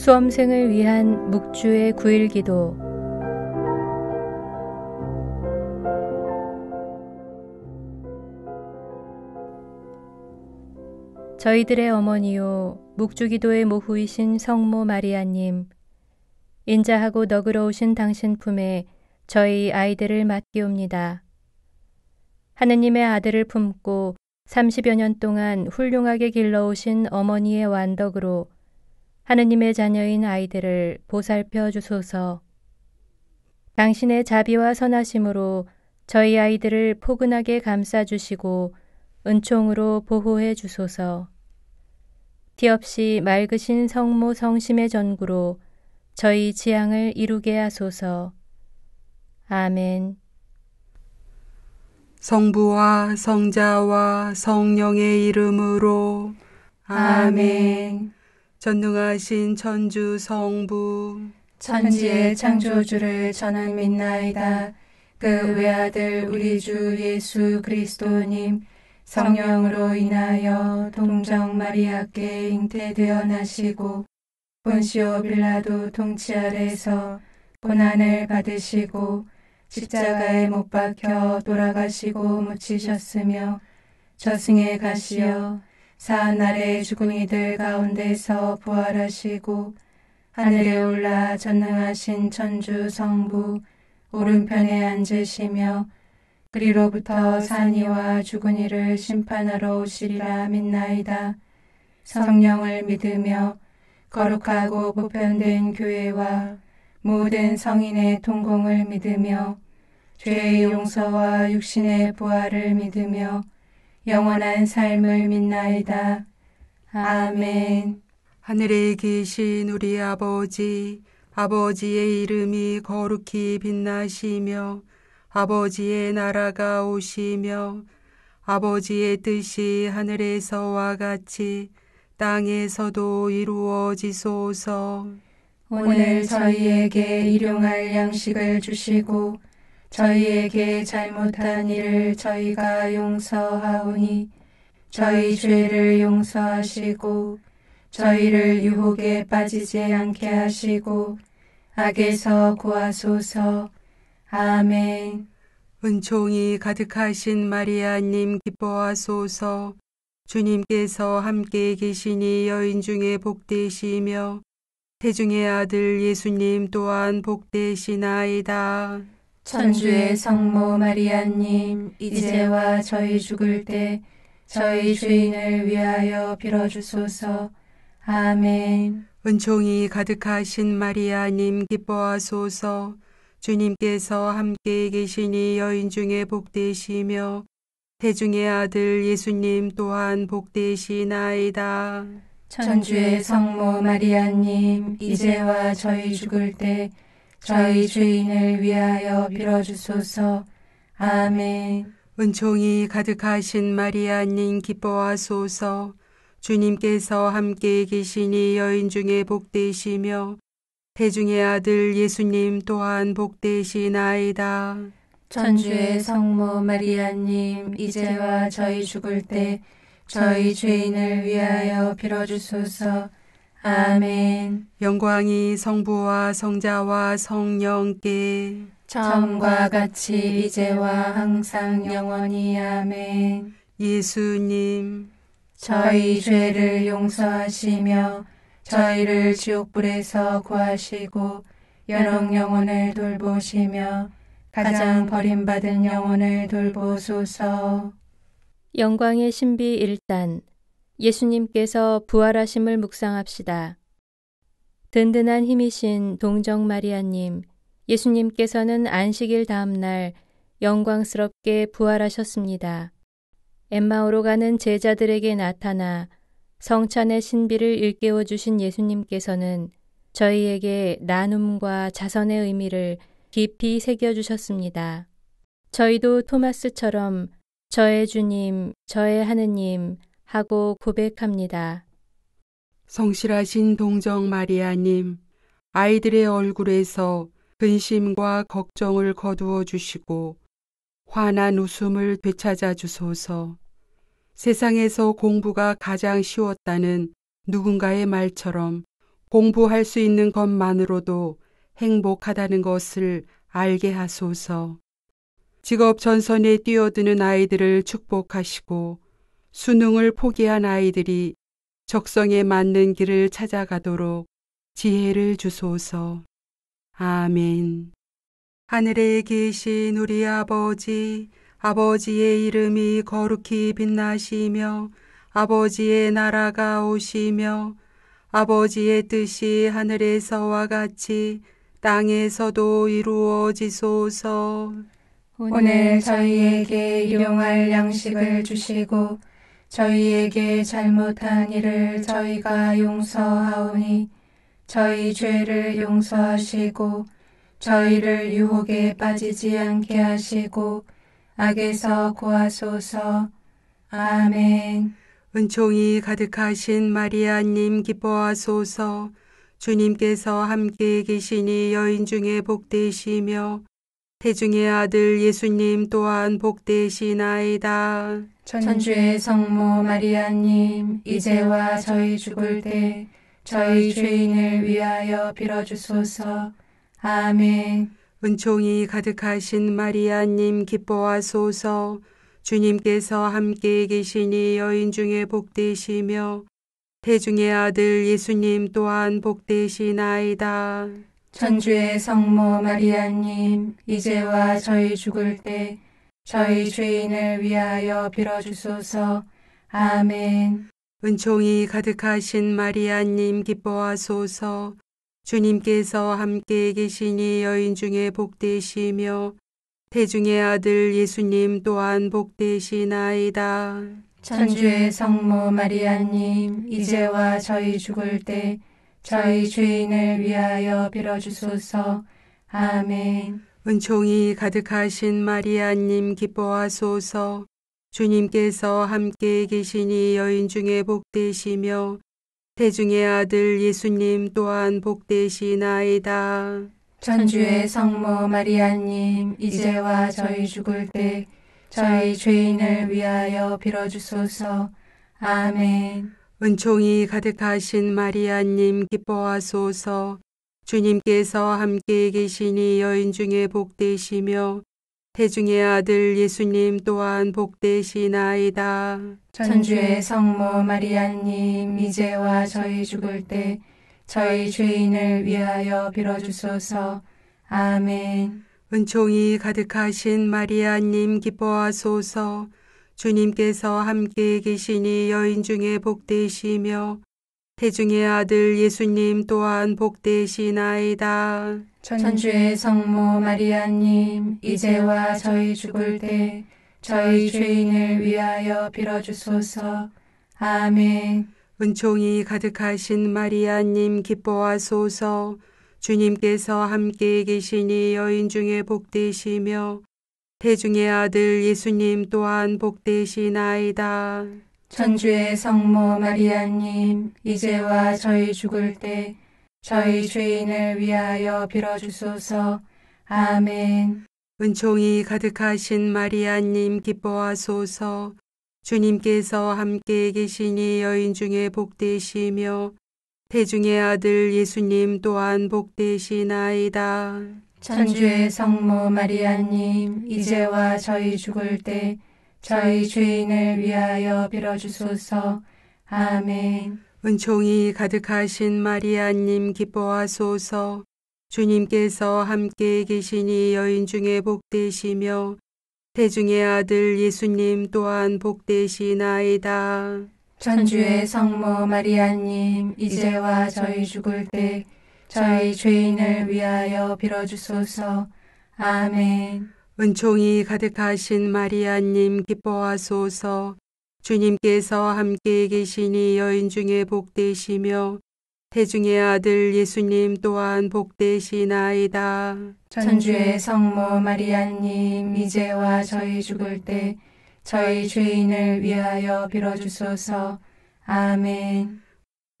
수험생을 위한 묵주의 9일 기도 저희들의 어머니요 묵주 기도의 모후이신 성모 마리아님 인자하고 너그러우신 당신 품에 저희 아이들을 맡기옵니다. 하느님의 아들을 품고 30여 년 동안 훌륭하게 길러오신 어머니의 완덕으로 하느님의 자녀인 아이들을 보살펴 주소서. 당신의 자비와 선하심으로 저희 아이들을 포근하게 감싸 주시고 은총으로 보호해 주소서. 티없이 맑으신 성모 성심의 전구로 저희 지향을 이루게 하소서. 아멘. 성부와 성자와 성령의 이름으로 아멘. 전능하신 천주 성부 천지의 창조주를 저는 믿나이다. 그 외아들 우리 주 예수 그리스도님 성령으로 인하여 동정 마리아께 잉태되어 나시고 본시오 빌라도 통치 아래서 고난을 받으시고 십자가에 못 박혀 돌아가시고 묻히셨으며 저승에 가시어 사한날에 죽은 이들 가운데서 부활하시고 하늘에 올라 전능하신 천주 성부 오른편에 앉으시며 그리로부터 산이와 죽은 이를 심판하러 오시리라 믿나이다. 성령을 믿으며 거룩하고 보편된 교회와 모든 성인의 동공을 믿으며 죄의 용서와 육신의 부활을 믿으며 영원한 삶을 믿나이다. 아멘. 하늘에 계신 우리 아버지, 아버지의 이름이 거룩히 빛나시며, 아버지의 나라가 오시며, 아버지의 뜻이 하늘에서와 같이 땅에서도 이루어지소서. 오늘 저희에게 일용할 양식을 주시고, 저희에게 잘못한 일을 저희가 용서하오니 저희 죄를 용서하시고 저희를 유혹에 빠지지 않게 하시고 악에서 구하소서. 아멘. 은총이 가득하신 마리아님 기뻐하소서. 주님께서 함께 계시니 여인 중에 복되시며 태중의 아들 예수님 또한 복되시나이다. 천주의 성모 마리아님, 이제와 저희 죽을 때 저희 주인을 위하여 빌어주소서. 아멘. 은총이 가득하신 마리아님 기뻐하소서. 주님께서 함께 계시니 여인 중에 복되시며 대중의 아들 예수님 또한 복되시나이다. 천주의 성모 마리아님, 이제와 저희 죽을 때 저희 죄인을 위하여 빌어주소서. 아멘. 은총이 가득하신 마리아님 기뻐하소서. 주님께서 함께 계시니 여인 중에 복되시며 태중의 아들 예수님 또한 복되시나이다. 천주의 성모 마리아님 이제와 저희 죽을 때 저희 죄인을 위하여 빌어주소서. 아멘. 영광이 성부와 성자와 성령께 처음과 같이 이제와 항상 영원히 아멘. 예수님 저희 죄를 용서하시며 저희를 지옥불에서 구하시고 연옥 영혼을 돌보시며 가장 버림받은 영혼을 돌보소서. 영광의 신비 일단 예수님께서 부활하심을 묵상합시다. 든든한 힘이신 동정 마리아님, 예수님께서는 안식일 다음날 영광스럽게 부활하셨습니다. 엠마오로 가는 제자들에게 나타나 성찬의 신비를 일깨워 주신 예수님께서는 저희에게 나눔과 자선의 의미를 깊이 새겨 주셨습니다. 저희도 토마스처럼 저의 주님, 저의 하느님, 하고 고백합니다. 성실하신 동정 마리아님, 아이들의 얼굴에서 근심과 걱정을 거두어 주시고 환한 웃음을 되찾아 주소서. 세상에서 공부가 가장 쉬웠다는 누군가의 말처럼 공부할 수 있는 것만으로도 행복하다는 것을 알게 하소서. 직업 전선에 뛰어드는 아이들을 축복하시고 수능을 포기한 아이들이 적성에 맞는 길을 찾아가도록 지혜를 주소서. 아멘. 하늘에 계신 우리 아버지, 아버지의 이름이 거룩히 빛나시며, 아버지의 나라가 오시며, 아버지의 뜻이 하늘에서와 같이 땅에서도 이루어지소서. 오늘 저희에게 일용할 양식을 주시고, 저희에게 잘못한 일을 저희가 용서하오니 저희 죄를 용서하시고 저희를 유혹에 빠지지 않게 하시고 악에서 구하소서. 아멘. 은총이 가득하신 마리아님 기뻐하소서. 주님께서 함께 계시니 여인 중에 복되시며 태중의 아들 예수님 또한 복되시나이다. 천주의 성모 마리아님, 이제와 저희 죽을 때 저희 죄인을 위하여 빌어주소서. 아멘. 은총이 가득하신 마리아님 기뻐하소서. 주님께서 함께 계시니 여인 중에 복되시며 태중의 아들 예수님 또한 복되시나이다. 천주의 성모 마리아님, 이제와 저희 죽을 때 저희 죄인을 위하여 빌어주소서. 아멘. 은총이 가득하신 마리아님 기뻐하소서. 주님께서 함께 계시니 여인 중에 복되시며 대중의 아들 예수님 또한 복되시나이다. 천주의 성모 마리아님 이제와 저희 죽을 때 저희 죄인을 위하여 빌어주소서. 아멘. 은총이 가득하신 마리아님 기뻐하소서 주님께서 함께 계시니 여인 중에 복되시며 태중의 아들 예수님 또한 복되시나이다. 천주의 성모 마리아님 이제와 저희 죽을 때 저희 죄인을 위하여 빌어주소서. 아멘. 은총이 가득하신 마리아님 기뻐하소서 주님께서 함께 계시니 여인 중에 복되시며 태중의 아들 예수님 또한 복되시나이다. 천주의 성모 마리아님 이제와 저희 죽을 때 저희 죄인을 위하여 빌어주소서. 아멘. 은총이 가득하신 마리아님 기뻐하소서. 주님께서 함께 계시니 여인 중에 복되시며 태중의 아들 예수님 또한 복되시나이다. 천주의 성모 마리아님, 이제와 저희 죽을 때 저희 죄인을 위하여 빌어주소서. 아멘. 은총이 가득하신 마리아님 기뻐하소서. 주님께서 함께 계시니 여인 중에 복되시며 태중의 아들 예수님 또한 복되시나이다. 천주의 성모 마리아님, 이제와 저희 죽을 때 저희 죄인을 위하여 빌어주소서. 아멘. 은총이 가득하신 마리아님 기뻐하소서. 주님께서 함께 계시니 여인 중에 복되시며 대중의 아들 예수님 또한 복되시나이다. 천주의 성모 마리아님, 이제와 저희 죽을 때 저희 죄인을 위하여 빌어주소서. 아멘. 은총이 가득하신 마리아님 기뻐하소서. 주님께서 함께 계시니 여인 중에 복되시며 대중의 아들 예수님 또한 복되시나이다. 천주의 성모 마리아님 이제와 저희 죽을 때 저희 죄인을 위하여 빌어주소서. 아멘. 은총이 가득하신 마리아님 기뻐하소서 주님께서 함께 계시니 여인 중에 복되시며 태중의 아들 예수님 또한 복되시나이다. 천주의 성모 마리아님 이제와 저희 죽을 때 저희 죄인을 위하여 빌어주소서. 아멘.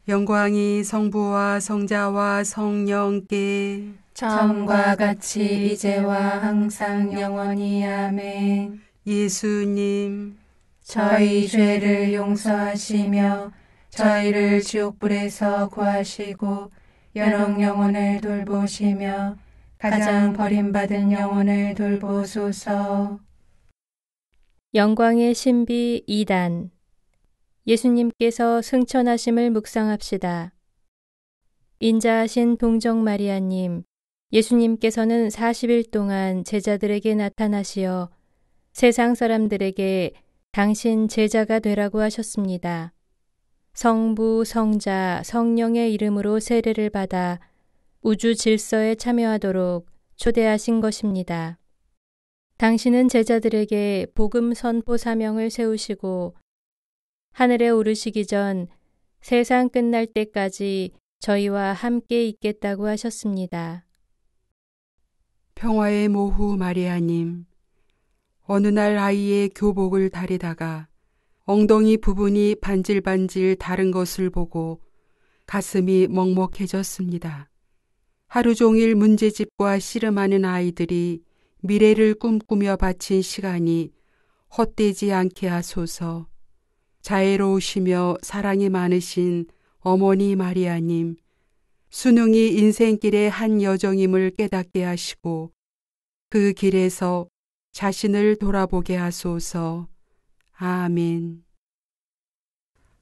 영광이 성부와 성자와 성령께 처음과 같이 이제와 항상 영원히 아멘. 예수님, 저희 죄를 용서하시며 저희를 지옥불에서 구하시고 연옥 영혼을 돌보시며 가장 버림받은 영혼을 돌보소서. 영광의 신비 2단 예수님께서 승천하심을 묵상합시다. 인자하신 동정 마리아님, 예수님께서는 40일 동안 제자들에게 나타나시어 세상 사람들에게 당신 제자가 되라고 하셨습니다. 성부, 성자, 성령의 이름으로 세례를 받아 우주 질서에 참여하도록 초대하신 것입니다. 당신은 제자들에게 복음 선포 사명을 세우시고 하늘에 오르시기 전 세상 끝날 때까지 저희와 함께 있겠다고 하셨습니다. 평화의 모후 마리아님, 어느 날 아이의 교복을 다리다가 엉덩이 부분이 반질반질 다른 것을 보고 가슴이 먹먹해졌습니다. 하루 종일 문제집과 씨름하는 아이들이 미래를 꿈꾸며 바친 시간이 헛되지 않게 하소서. 자애로우시며 사랑이 많으신 어머니 마리아님, 수능이 인생길의 한 여정임을 깨닫게 하시고 그 길에서 자신을 돌아보게 하소서. 아멘.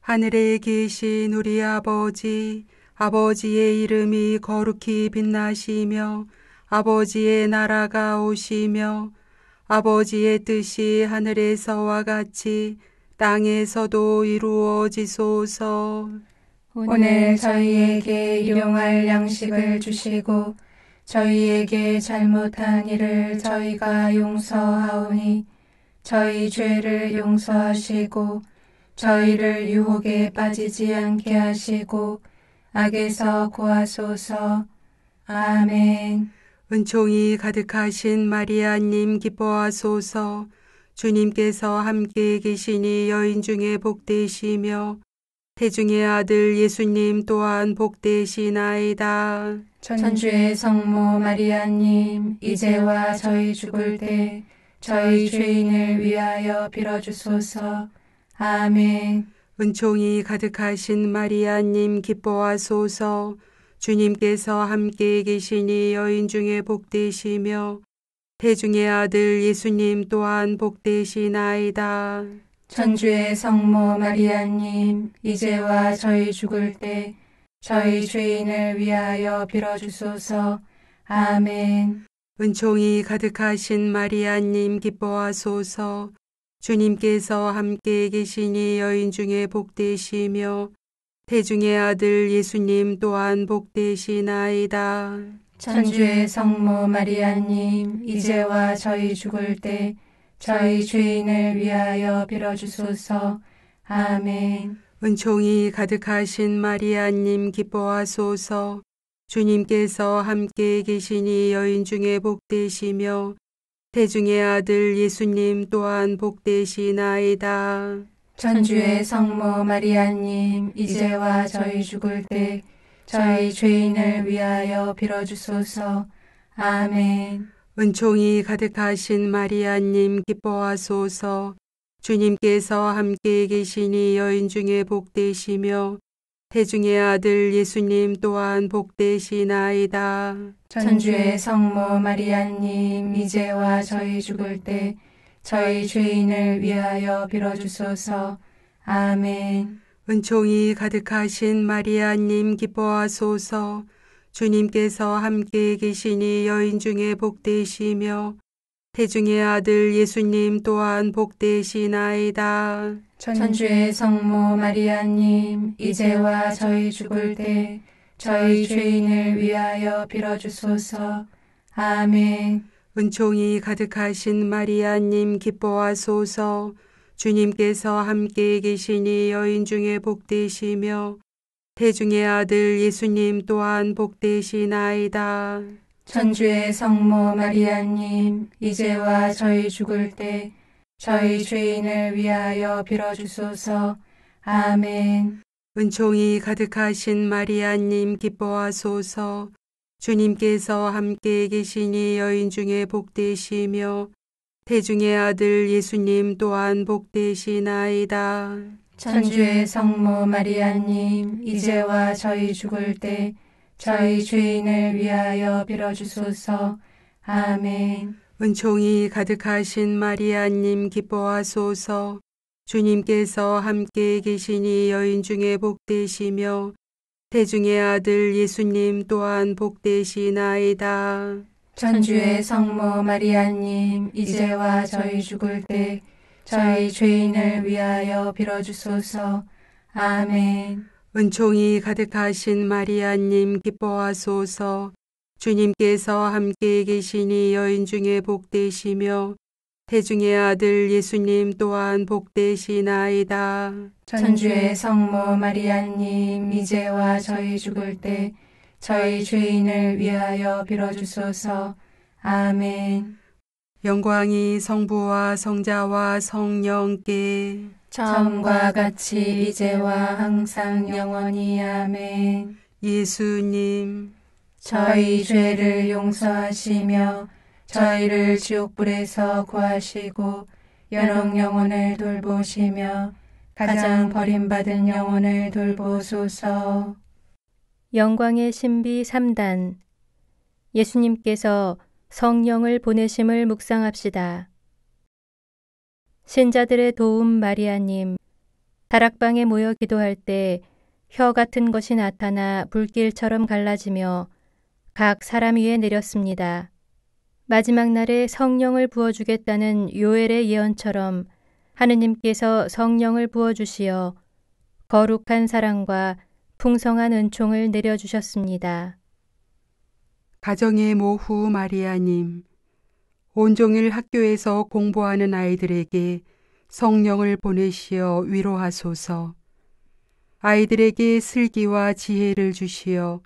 하늘에 계신 우리 아버지, 아버지의 이름이 거룩히 빛나시며, 아버지의 나라가 오시며, 아버지의 뜻이 하늘에서와 같이 땅에서도 이루어지소서. 오늘 저희에게 일용할 양식을 주시고 저희에게 잘못한 일을 저희가 용서하오니 저희 죄를 용서하시고 저희를 유혹에 빠지지 않게 하시고 악에서 구하소서. 아멘. 은총이 가득하신 마리아님 기뻐하소서. 주님께서 함께 계시니 여인 중에 복되시며 태중의 아들 예수님 또한 복되시나이다. 천주의 성모 마리아님, 이제와 저희 죽을 때 저희 죄인을 위하여 빌어주소서. 아멘. 은총이 가득하신 마리아님 기뻐하소서. 주님께서 함께 계시니 여인 중에 복되시며 태중의 아들 예수님 또한 복되시나이다. 천주의 성모 마리아님, 이제와 저희 죽을 때 저희 죄인을 위하여 빌어주소서. 아멘. 은총이 가득하신 마리아님 기뻐하소서. 주님께서 함께 계시니 여인 중에 복되시며 대중의 아들 예수님 또한 복되시나이다. 천주의 성모 마리아님, 이제와 저희 죽을 때 저희 죄인을 위하여 빌어주소서. 아멘. 은총이 가득하신 마리아님 기뻐하소서. 주님께서 함께 계시니 여인 중에 복되시며 대중의 아들 예수님 또한 복되시나이다. 천주의 성모 마리아님 이제와 저희 죽을 때 저희 죄인을 위하여 빌어주소서. 아멘. 은총이 가득하신 마리아님 기뻐하소서 주님께서 함께 계시니 여인 중에 복되시며 태중의 아들 예수님 또한 복되시나이다. 전주의 성모 마리아님 이제와 저희 죽을 때 저희 죄인을 위하여 빌어주소서. 아멘. 은총이 가득하신 마리아님 기뻐하소서 주님께서 함께 계시니 여인 중에 복되시며 태중의 아들 예수님 또한 복되시나이다. 천주의 성모 마리아님 이제와 저희 죽을 때 저희 죄인을 위하여 빌어주소서. 아멘. 은총이 가득하신 마리아님 기뻐하소서. 주님께서 함께 계시니 여인 중에 복되시며 태중의 아들 예수님 또한 복되시나이다. 천주의 성모 마리아님, 이제와 저희 죽을 때 저희 죄인을 위하여 빌어주소서. 아멘. 은총이 가득하신 마리아님 기뻐하소서. 주님께서 함께 계시니 여인 중에 복되시며 태중의 아들 예수님 또한 복되시나이다. 천주의 성모 마리아님, 이제와 저희 죽을 때 저희 죄인을 위하여 빌어주소서. 아멘. 은총이 가득하신 마리아님 기뻐하소서. 주님께서 함께 계시니 여인 중에 복되시며 대중의 아들 예수님 또한 복되시나이다. 천주의 성모 마리아님, 이제와 저희 죽을 때 저희 죄인을 위하여 빌어주소서. 아멘. 은총이 가득하신 마리아님 기뻐하소서. 주님께서 함께 계시니 여인 중에 복되시며 태중의 아들 예수님 또한 복되시나이다. 천주의 성모 마리아님 이제와 저희 죽을 때 저희 죄인을 위하여 빌어주소서. 아멘. 영광이 성부와 성자와 성령께 처음과 같이 이제와 항상 영원히 아멘. 예수님 저희 죄를 용서하시며 저희를 지옥불에서 구하시고 여러 영혼을 돌보시며 가장 버림받은 영혼을 돌보소서. 영광의 신비 3단 예수님께서 성령을 보내심을 묵상합시다. 신자들의 도움 마리아님, 다락방에 모여 기도할 때 혀 같은 것이 나타나 불길처럼 갈라지며 각 사람 위에 내렸습니다. 마지막 날에 성령을 부어주겠다는 요엘의 예언처럼 하느님께서 성령을 부어주시어 거룩한 사랑과 풍성한 은총을 내려주셨습니다. 가정의 모후 마리아님, 온종일 학교에서 공부하는 아이들에게 성령을 보내시어 위로하소서. 아이들에게 슬기와 지혜를 주시어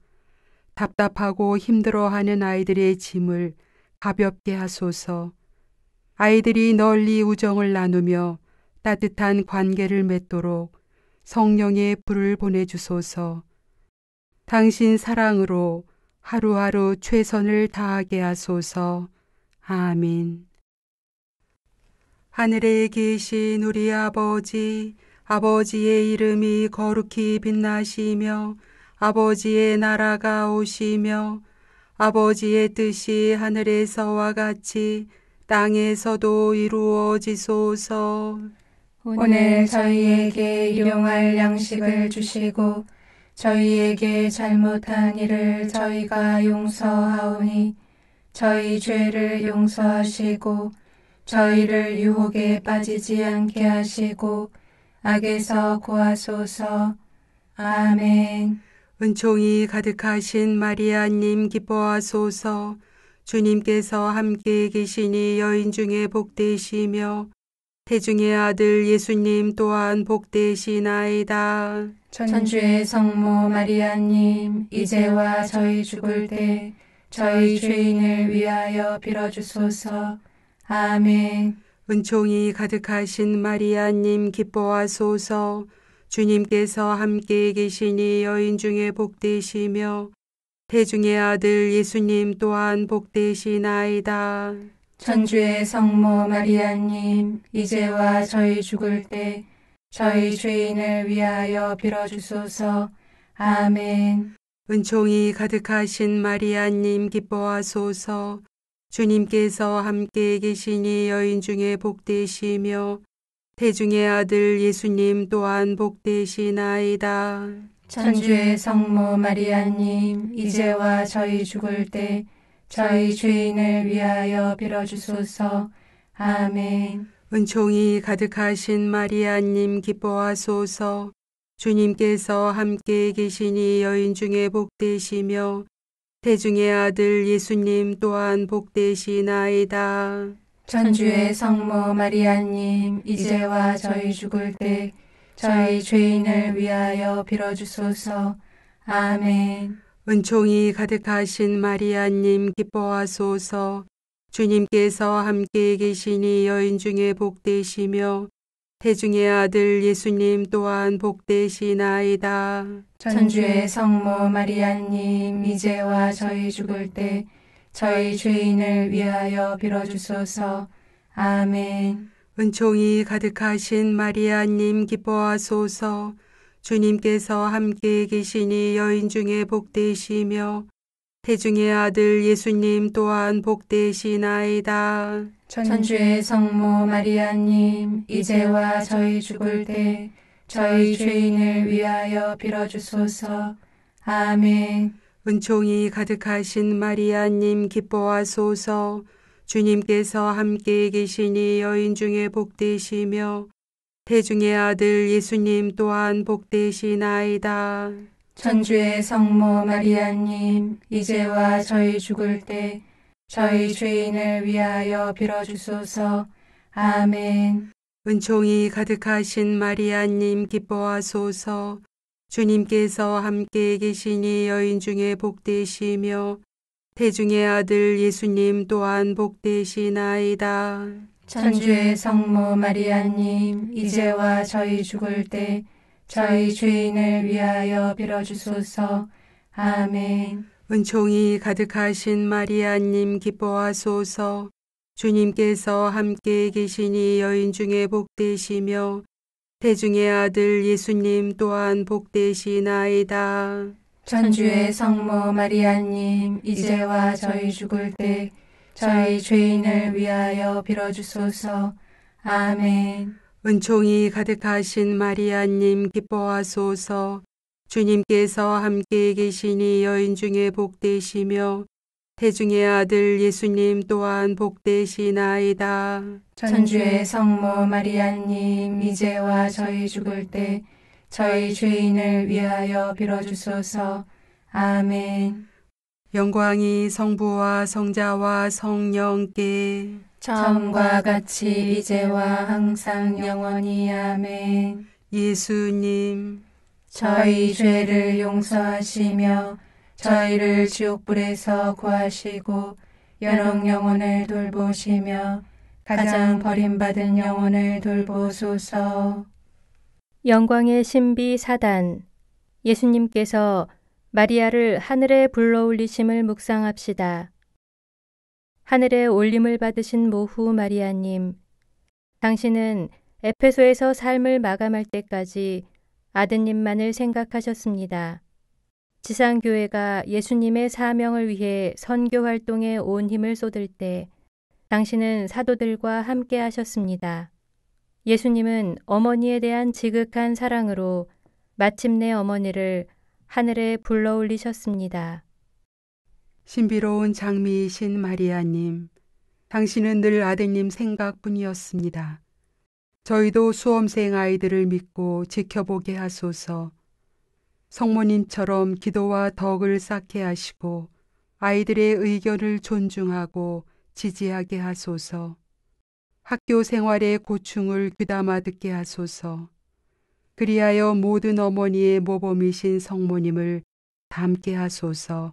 답답하고 힘들어하는 아이들의 짐을 가볍게 하소서. 아이들이 널리 우정을 나누며 따뜻한 관계를 맺도록 성령의 불을 보내주소서. 당신 사랑으로 하루하루 최선을 다하게 하소서. 아민. 하늘에 계신 우리 아버지, 아버지의 이름이 거룩히 빛나시며, 아버지의 나라가 오시며, 아버지의 뜻이 하늘에서와 같이 땅에서도 이루어지소서. 오늘 저희에게 일용할 양식을 주시고, 저희에게 잘못한 일을 저희가 용서하오니 저희 죄를 용서하시고 저희를 유혹에 빠지지 않게 하시고 악에서 구하소서. 아멘. 은총이 가득하신 마리아님 기뻐하소서. 주님께서 함께 계시니 여인 중에 복되시며 태중의 아들 예수님 또한 복되시나이다. 천주의 성모 마리아님, 이제와 저희 죽을 때 저희 죄인을 위하여 빌어주소서. 아멘. 은총이 가득하신 마리아님 기뻐하소서. 주님께서 함께 계시니 여인 중에 복되시며 태중의 아들 예수님 또한 복되시나이다. 천주의 성모 마리아님, 이제와 저희 죽을 때 저희 죄인을 위하여 빌어주소서. 아멘. 은총이 가득하신 마리아님 기뻐하소서. 주님께서 함께 계시니 여인 중에 복되시며 대중의 아들 예수님 또한 복되시나이다. 천주의 성모 마리아님 이제와 저희 죽을 때 저희 죄인을 위하여 빌어주소서. 아멘. 은총이 가득하신 마리아님 기뻐하소서 주님께서 함께 계시니 여인 중에 복되시며 대중의 아들 예수님 또한 복되시나이다. 천주의 성모 마리아님 이제와 저희 죽을 때 저희 죄인을 위하여 빌어주소서. 아멘. 은총이 가득하신 마리아님 기뻐하소서 주님께서 함께 계시니 여인 중에 복되시며 태중의 아들 예수님 또한 복되시나이다. 천주의 성모 마리아님 이제와 저희 죽을 때 저희 죄인을 위하여 빌어주소서. 아멘. 은총이 가득하신 마리아님 기뻐하소서. 주님께서 함께 계시니 여인 중에 복되시며 태중의 아들 예수님 또한 복되시나이다. 천주의 성모 마리아님, 이제와 저희 죽을 때 저희 죄인을 위하여 빌어주소서. 아멘. 은총이 가득하신 마리아님 기뻐하소서. 주님께서 함께 계시니 여인 중에 복되시며 태중의 아들 예수님 또한 복되시나이다. 천주의 성모 마리아님, 이제와 저희 죽을 때 저희 죄인을 위하여 빌어주소서. 아멘. 은총이 가득하신 마리아님 기뻐하소서. 주님께서 함께 계시니 여인 중에 복되시며 대중의 아들 예수님 또한 복되시나이다. 천주의 성모 마리아님, 이제와 저희 죽을 때 저희 죄인을 위하여 빌어주소서. 아멘. 은총이 가득하신 마리아님 기뻐하소서. 주님께서 함께 계시니 여인 중에 복되시며 대중의 아들 예수님 또한 복되시나이다. 천주의 성모 마리아님 이제와 저희 죽을 때 저희 죄인을 위하여 빌어주소서. 아멘. 은총이 가득하신 마리아님 기뻐하소서 주님께서 함께 계시니 여인 중에 복되시며 태중의 아들 예수님 또한 복되시나이다. 천주의 성모 마리아님 이제와 저희 죽을 때 저희 죄인을 위하여 빌어주소서. 아멘. 영광이 성부와 성자와 성령께 처음과 같이 이제와 항상 영원히 아멘. 예수님, 저희 죄를 용서하시며 저희를 지옥불에서 구하시고 연옥 영혼을 돌보시며 가장 버림받은 영혼을 돌보소서. 영광의 신비 사단 예수님께서 마리아를 하늘에 불러올리심을 묵상합시다. 하늘에 올림을 받으신 모후 마리아님, 당신은 에페소에서 삶을 마감할 때까지 아드님만을 생각하셨습니다. 지상교회가 예수님의 사명을 위해 선교 활동에 온 힘을 쏟을 때 당신은 사도들과 함께 하셨습니다. 예수님은 어머니에 대한 지극한 사랑으로 마침내 어머니를 하늘에 불러 올리셨습니다. 신비로운 장미이신 마리아님, 당신은 늘 아드님 생각뿐이었습니다. 저희도 수험생 아이들을 믿고 지켜보게 하소서. 성모님처럼 기도와 덕을 쌓게 하시고 아이들의 의견을 존중하고 지지하게 하소서. 학교 생활의 고충을 귀담아 듣게 하소서. 그리하여 모든 어머니의 모범이신 성모님을 닮게 하소서.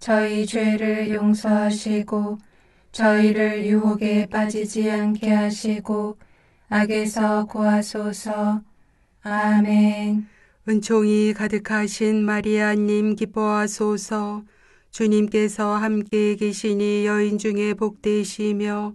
저희 죄를 용서하시고 저희를 유혹에 빠지지 않게 하시고 악에서 구하소서. 아멘. 은총이 가득하신 마리아님 기뻐하소서. 주님께서 함께 계시니 여인 중에 복되시며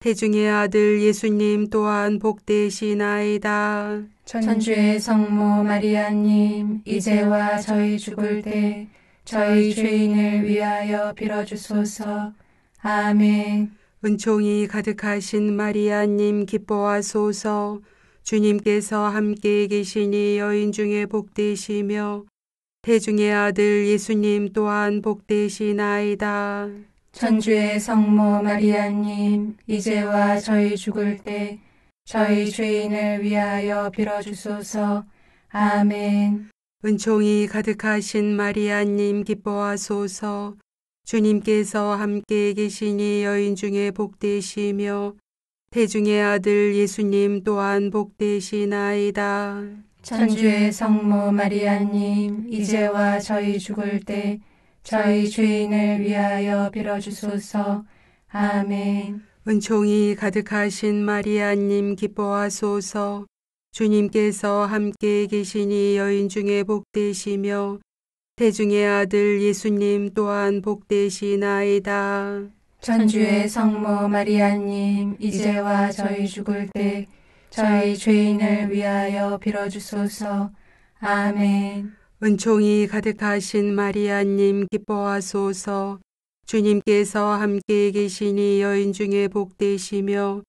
태중의 아들 예수님 또한 복되시나이다. 천주의 성모 마리아님 이제와 저희 죽을 때 저희 죄인을 위하여 빌어주소서. 아멘. 은총이 가득하신 마리아님 기뻐하소서. 주님께서 함께 계시니 여인 중에 복되시며 대중의 아들 예수님 또한 복되시나이다. 천주의 성모 마리아님, 이제와 저희 죽을 때 저희 죄인을 위하여 빌어주소서. 아멘. 은총이 가득하신 마리아님 기뻐하소서 주님께서 함께 계시니 여인 중에 복되시며 태중의 아들 예수님 또한 복되시나이다. 천주의 성모 마리아님 이제와 저희 죽을 때 저희 죄인을 위하여 빌어주소서. 아멘 은총이 가득하신 마리아님 기뻐하소서 주님께서 함께 계시니 여인 중에 복되시며 대중의 아들 예수님 또한 복되시나이다. 천주의 성모 마리아님 이제와 저희 죽을 때 저희 죄인을 위하여 빌어주소서. 아멘. 은총이 가득하신 마리아님 기뻐하소서. 주님께서 함께 계시니 여인 중에 복되시며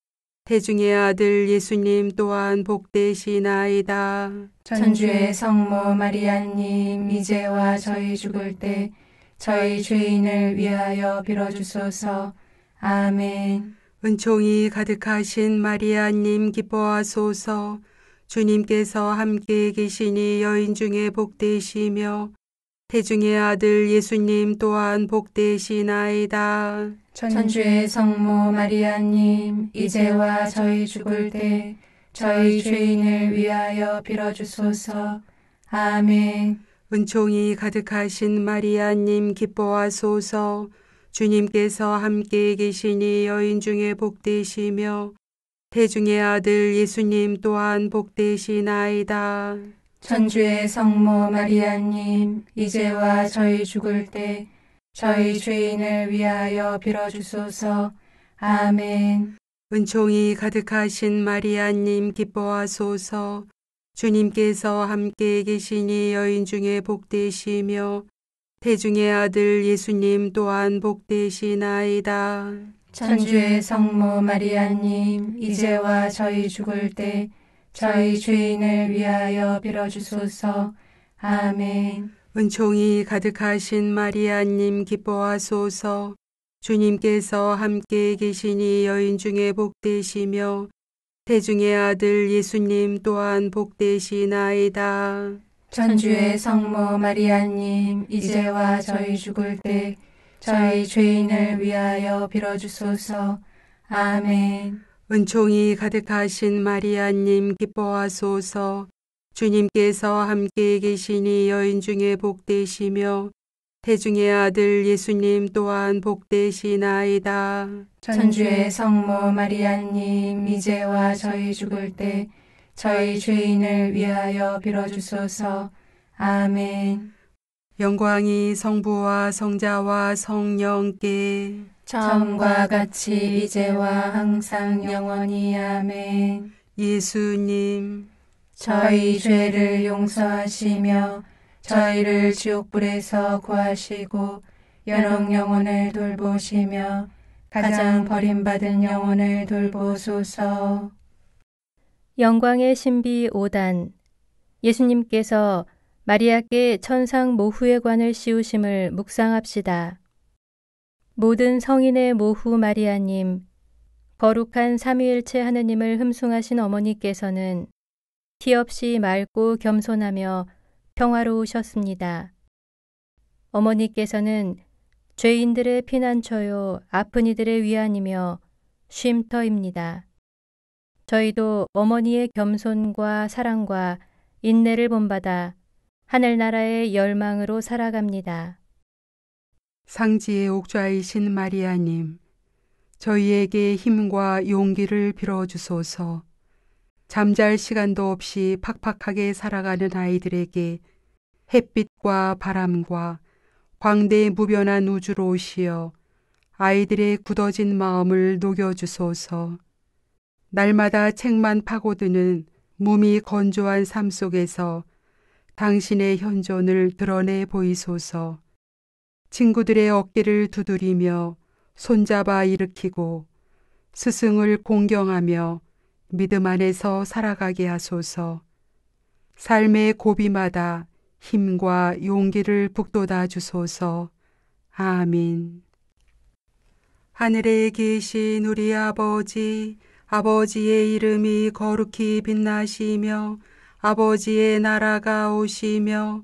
태중의 아들 예수님 또한 복되시나이다. 천주의 성모 마리아님 이제와 저희 죽을 때 저희 죄인을 위하여 빌어주소서. 아멘. 은총이 가득하신 마리아님 기뻐하소서. 주님께서 함께 계시니 여인 중에 복되시며 대중의 아들 예수님 또한 복되시나이다. 천주의 성모 마리아님, 이제와 저희 죽을 때 저희 죄인을 위하여 빌어주소서. 아멘. 은총이 가득하신 마리아님 기뻐하소서. 주님께서 함께 계시니 여인 중에 복되시며 태중의 아들 예수님 또한 복되시나이다. 천주의 성모 마리아님, 이제와 저희 죽을 때 저희 죄인을 위하여 빌어주소서. 아멘. 은총이 가득하신 마리아님 기뻐하소서. 주님께서 함께 계시니 여인 중에 복되시며 태중의 아들 예수님 또한 복되시나이다. 천주의 성모 마리아님, 이제와 저희 죽을 때 저희 죄인을 위하여 빌어주소서. 아멘. 은총이 가득하신 마리아님 기뻐하소서. 주님께서 함께 계시니 여인 중에 복되시며 대중의 아들 예수님 또한 복되시나이다. 천주의 성모 마리아님 이제와 저희 죽을 때 저희 죄인을 위하여 빌어주소서. 아멘. 은총이 가득하신 마리아님 기뻐하소서 주님께서 함께 계시니 여인 중에 복되시며 태중의 아들 예수님 또한 복되시나이다. 천주의 성모 마리아님 이제와 저희 죽을 때 저희 죄인을 위하여 빌어주소서. 아멘. 영광이 성부와 성자와 성령께 처음과 같이 이제와 항상 영원히 아멘. 예수님, 저희 죄를 용서하시며 저희를 지옥불에서 구하시고 여러 영혼을 돌보시며 가장 버림받은 영혼을 돌보소서. 영광의 신비 5단 예수님께서 마리아께 천상 모후의 관을 씌우심을 묵상합시다. 모든 성인의 모후 마리아님, 거룩한 삼위일체 하느님을 흠숭하신 어머니께서는 티 없이 맑고 겸손하며 평화로우셨습니다. 어머니께서는 죄인들의 피난처요, 아픈 이들의 위안이며 쉼터입니다. 저희도 어머니의 겸손과 사랑과 인내를 본받아 하늘나라의 열망으로 살아갑니다. 상지의 옥좌이신 마리아님, 저희에게 힘과 용기를 빌어주소서. 잠잘 시간도 없이 팍팍하게 살아가는 아이들에게 햇빛과 바람과 광대의 무변한 우주로 오시어 아이들의 굳어진 마음을 녹여주소서. 날마다 책만 파고드는 몸이 건조한 삶 속에서 당신의 현존을 드러내 보이소서. 친구들의 어깨를 두드리며 손잡아 일으키고 스승을 공경하며 믿음 안에서 살아가게 하소서 삶의 고비마다 힘과 용기를 북돋아 주소서. 아민. 하늘에 계신 우리 아버지, 아버지의 이름이 거룩히 빛나시며, 아버지의 나라가 오시며,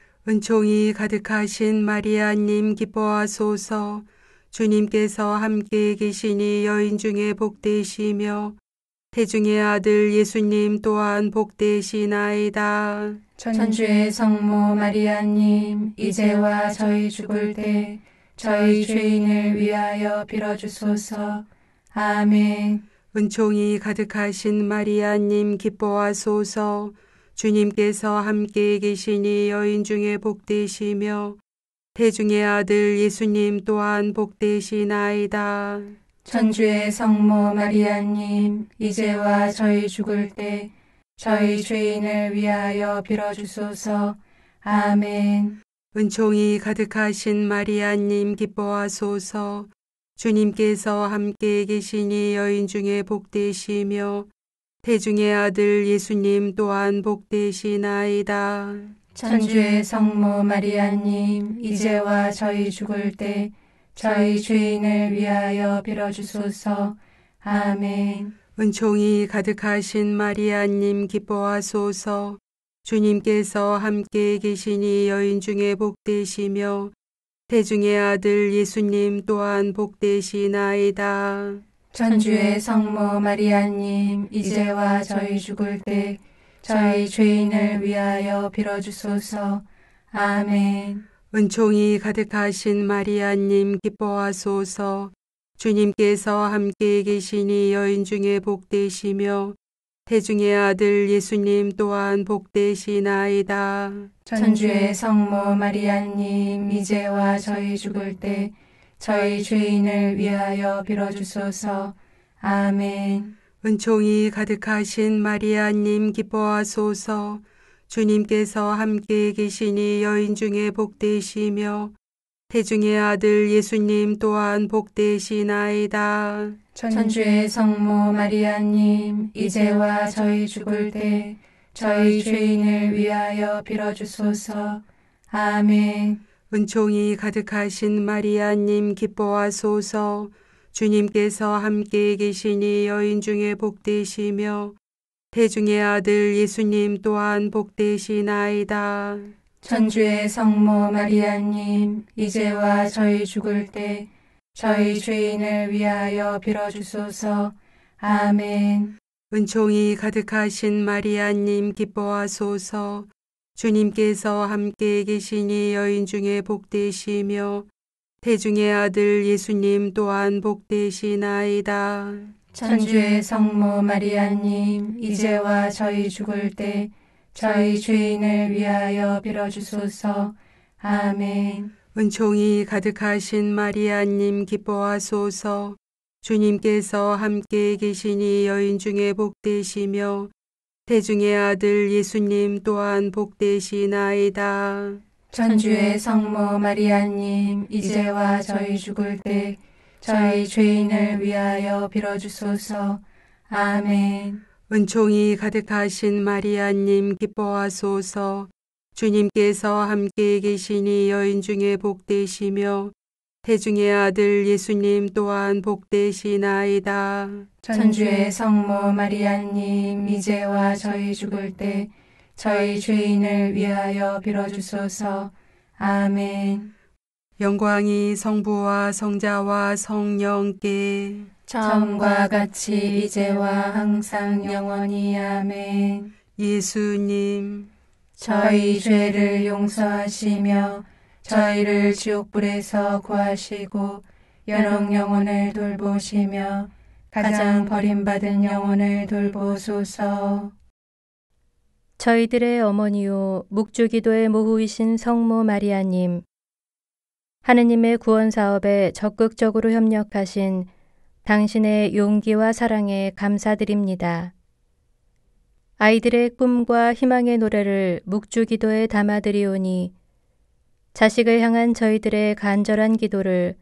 은총이 가득하신 마리아님 기뻐하소서 주님께서 함께 계시니 여인 중에 복되시며 태중의 아들 예수님 또한 복되시나이다. 천주의 성모 마리아님 이제와 저희 죽을 때 저희 죄인을 위하여 빌어주소서. 아멘. 은총이 가득하신 마리아님 기뻐하소서 주님께서 함께 계시니 여인 중에 복되시며 태중의 아들 예수님 또한 복되시나이다. 천주의 성모 마리아님, 이제와 저희 죽을 때 저희 죄인을 위하여 빌어주소서. 아멘. 은총이 가득하신 마리아님 기뻐하소서. 주님께서 함께 계시니 여인 중에 복되시며 대중의 아들 예수님 또한 복되시나이다. 천주의 성모 마리아님, 이제와 저희 죽을 때 저희 죄인을 위하여 빌어주소서. 아멘. 은총이 가득하신 마리아님 기뻐하소서. 주님께서 함께 계시니 여인 중에 복되시며 대중의 아들 예수님 또한 복되시나이다. 천주의 성모 마리아님, 이제와 저희 죽을 때 저희 죄인을 위하여 빌어주소서. 아멘. 은총이 가득하신 마리아님, 기뻐하소서. 주님께서 함께 계시니 여인 중에 복되시며 태중의 아들 예수님 또한 복되시나이다. 천주의 성모 마리아님, 이제와 저희 죽을 때 저희 죄인을 위하여 빌어주소서. 아멘. 은총이 가득하신 마리아님 기뻐하소서. 주님께서 함께 계시니 여인 중에 복되시며 태중의 아들 예수님 또한 복되시나이다. 천주의 성모 마리아님 이제와 저희 죽을 때 저희 죄인을 위하여 빌어주소서. 아멘. 은총이 가득하신 마리아님 기뻐하소서 주님께서 함께 계시니 여인 중에 복되시며 태중의 아들 예수님 또한 복되시나이다. 천주의 성모 마리아님 이제와 저희 죽을 때 저희 죄인을 위하여 빌어주소서. 아멘. 은총이 가득하신 마리아님 기뻐하소서 주님께서 함께 계시니 여인 중에 복되시며 태중의 아들 예수님 또한 복되시나이다. 천주의 성모 마리아님 이제와 저희 죽을 때 저희 죄인을 위하여 빌어주소서. 아멘. 은총이 가득하신 마리아님 기뻐하소서. 주님께서 함께 계시니 여인 중에 복되시며 대중의 아들 예수님 또한 복되시나이다. 천주의 성모 마리아님, 이제와 저희 죽을 때 저희 죄인을 위하여 빌어주소서. 아멘. 은총이 가득하신 마리아님 기뻐하소서. 주님께서 함께 계시니 여인 중에 복되시며 태중의 아들 예수님 또한 복되시나이다. 천주의 성모 마리아님 이제와 저희 죽을 때 저희 죄인을 위하여 빌어주소서. 아멘. 영광이 성부와 성자와 성령께 처음과 같이 이제와 항상 영원히 아멘. 예수님 저희 죄를 용서하시며 저희를 지옥불에서 구하시고 여러 영혼을 돌보시며 가장 버림받은 영혼을 돌보소서. 저희들의 어머니요 묵주기도의 모후이신 성모 마리아님, 하느님의 구원 사업에 적극적으로 협력하신 당신의 용기와 사랑에 감사드립니다. 아이들의 꿈과 희망의 노래를 묵주기도에 담아드리오니 자식을 향한 저희들의 간절한 기도를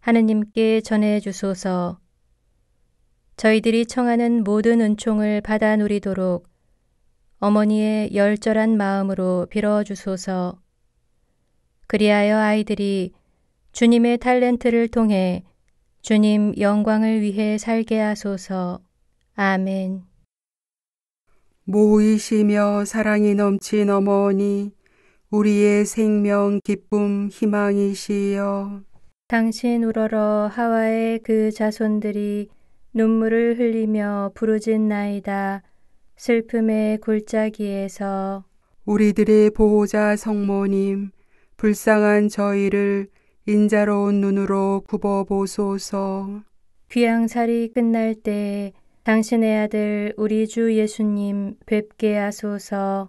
하느님께 전해 주소서. 저희들이 청하는 모든 은총을 받아 누리도록 어머니의 열절한 마음으로 빌어 주소서. 그리하여 아이들이 주님의 탤런트를 통해 주님 영광을 위해 살게 하소서. 아멘. 모이시며 사랑이 넘친 어머니 우리의 생명 기쁨 희망이시여 당신 우러러 하와의 그 자손들이 눈물을 흘리며 부르짖 나이다 슬픔의 골짜기에서 우리들의 보호자 성모님 불쌍한 저희를 인자로운 눈으로 굽어보소서 귀양살이 끝날 때 당신의 아들 우리 주 예수님 뵙게 하소서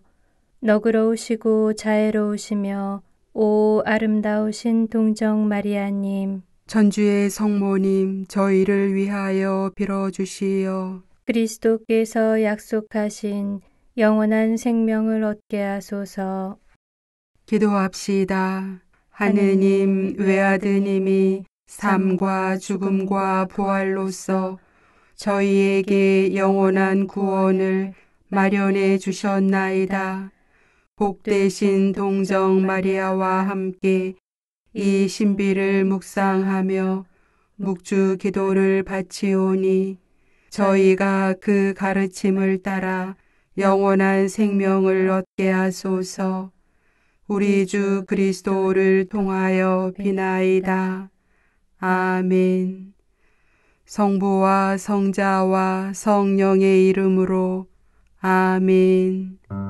너그러우시고 자애로우시며 오 아름다우신 동정 마리아님 천주의 성모님 저희를 위하여 빌어주시어 그리스도께서 약속하신 영원한 생명을 얻게 하소서 기도합시다 하느님 외아드님이 삶과 죽음과 부활로서 저희에게 영원한 구원을 마련해 주셨나이다. 복되신 동정 마리아와 함께 이 신비를 묵상하며 묵주 기도를 바치오니 저희가 그 가르침을 따라 영원한 생명을 얻게 하소서 우리 주 그리스도를 통하여 비나이다. 아멘. 성부와 성자와 성령의 이름으로 아멘.